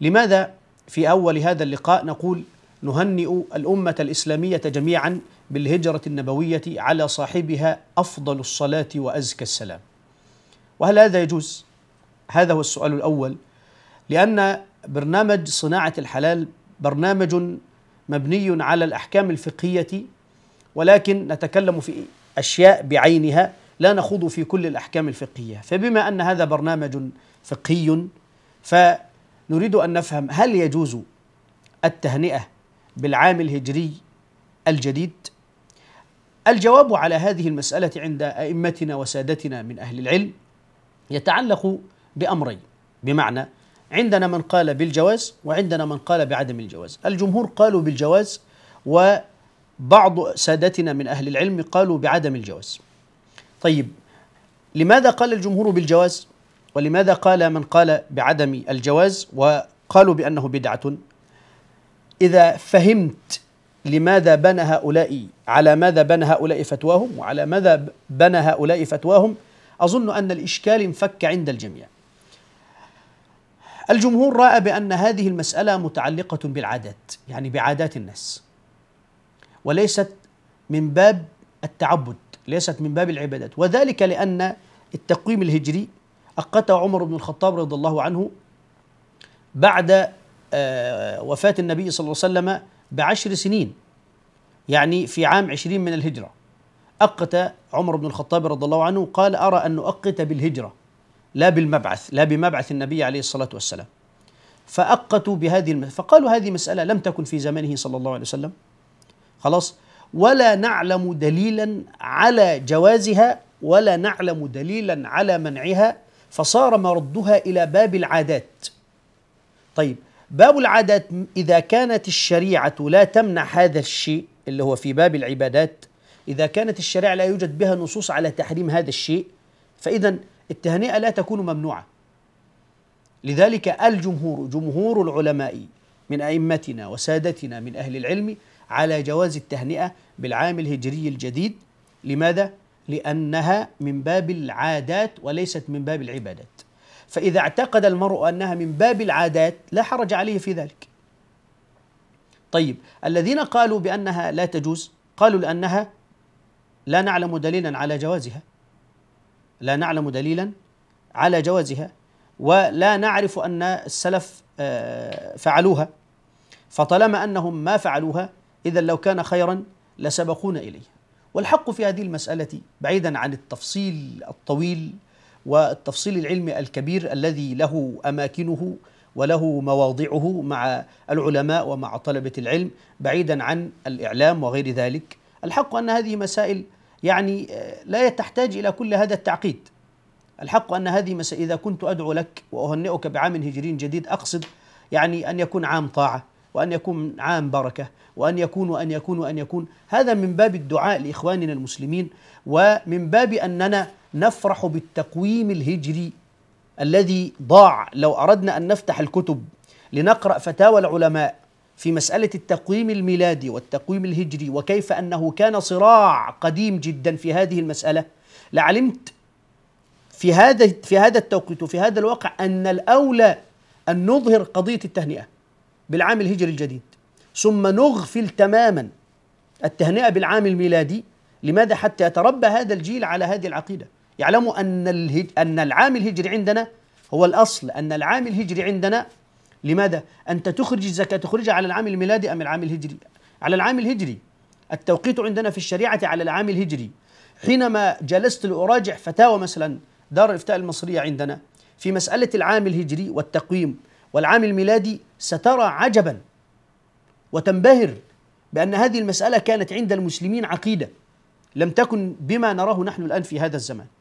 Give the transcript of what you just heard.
لماذا في اول هذا اللقاء نقول نهنئ الامه الاسلاميه جميعا بالهجره النبويه على صاحبها افضل الصلاه وازكى السلام. وهل هذا يجوز؟ هذا هو السؤال الاول لان برنامج صناعه الحلال برنامج مبني على الاحكام الفقهيه ولكن نتكلم في اشياء بعينها لا نخوض في كل الاحكام الفقهيه، فبما ان هذا برنامج فقهي ف نريد أن نفهم هل يجوز التهنئة بالعام الهجري الجديد؟ الجواب على هذه المسألة عند أئمتنا وسادتنا من أهل العلم يتعلق بأمرين بمعنى عندنا من قال بالجواز وعندنا من قال بعدم الجواز الجمهور قالوا بالجواز وبعض سادتنا من أهل العلم قالوا بعدم الجواز طيب لماذا قال الجمهور بالجواز ولماذا قال من قال بعدم الجواز وقالوا بأنه بدعة إذا فهمت لماذا بنى هؤلاء على ماذا بنى هؤلاء فتواهم وعلى ماذا بنى هؤلاء فتواهم أظن أن الإشكال انفك عند الجميع الجمهور رأى بأن هذه المسألة متعلقة بالعادات يعني بعادات الناس وليست من باب التعبد ليست من باب العبادات وذلك لأن التقويم الهجري أقت عمر بن الخطاب رضي الله عنه بعد آه، وفاة النبي صلى الله عليه وسلم بعشر سنين يعني في عام عشرين من الهجرة أقت عمر بن الخطاب رضي الله عنه قال أرى أن نؤقت بالهجرة لا بالمبعث لا بمبعث النبي عليه الصلاة والسلام فأقتوا بهذه المسألة فقالوا هذه مسألة لم تكن في زمنه صلى الله عليه وسلم خلاص ولا نعلم دليلا على جوازها ولا نعلم دليلا على منعها فصار مردها إلى باب العادات طيب باب العادات إذا كانت الشريعة لا تمنع هذا الشيء اللي هو في باب العبادات إذا كانت الشريعة لا يوجد بها نصوص على تحريم هذا الشيء فإذا التهنئة لا تكون ممنوعة لذلك الجمهور جمهور العلماء من أئمتنا وسادتنا من أهل العلم على جواز التهنئة بالعام الهجري الجديد لماذا؟ لأنها من باب العادات وليست من باب العبادات فإذا اعتقد المرء أنها من باب العادات لا حرج عليه في ذلك طيب الذين قالوا بأنها لا تجوز قالوا لأنها لا نعلم دليلا على جوازها لا نعلم دليلا على جوازها ولا نعرف أن السلف آه، فعلوها فطالما أنهم ما فعلوها إذا لو كان خيرا لسبقونا إليه والحق في هذه المسألة بعيدا عن التفصيل الطويل والتفصيل العلمي الكبير الذي له أماكنه وله مواضعه مع العلماء ومع طلبة العلم بعيدا عن الإعلام وغير ذلك الحق أن هذه مسائل يعني آه، لا تحتاج إلى كل هذا التعقيد الحق أن هذه مسائل إذا كنت أدعو لك وأهنئك بعام هجري جديد أقصد يعني أن يكون عام طاعة وأن يكون عام بركة وأن يكون وأن يكون وأن يكون هذا من باب الدعاء لإخواننا المسلمين ومن باب أننا نفرح بالتقويم الهجري الذي ضاع لو أردنا أن نفتح الكتب لنقرأ فتاوى العلماء في مسألة التقويم الميلادي والتقويم الهجري وكيف أنه كان صراع قديم جدا في هذه المسألة لعلمت في هذا في هذا التوقيت وفي هذا الواقع أن الأولى أن نظهر قضية التهنئة بالعام الهجري الجديد ثم نغفل تماما التهنئة بالعام الميلادي لماذا حتى يتربى هذا الجيل على هذه العقيدة يعلموا أن, الهج... أن العام الهجري عندنا هو الأصل أن العام الهجري عندنا لماذا؟ أنت تخرج الزكاة تخرجها على العام الميلادي أم العام الهجري؟ على العام الهجري التوقيت عندنا في الشريعة على العام الهجري حينما جلست لأراجع فتاوى مثلا دار الإفتاء المصرية عندنا في مسألة العام الهجري والتقويم والعام الميلادي سترى عجبا وتنبهر بأن هذه المسألة كانت عند المسلمين عقيدة لم تكن بما نراه نحن الآن في هذا الزمان